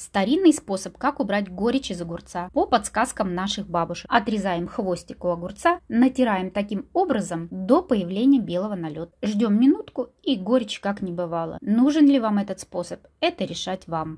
Старинный способ, как убрать горечь из огурца по подсказкам наших бабушек. Отрезаем хвостик у огурца, натираем таким образом до появления белого налета. Ждем минутку и горечь как не бывало. Нужен ли вам этот способ, это решать вам.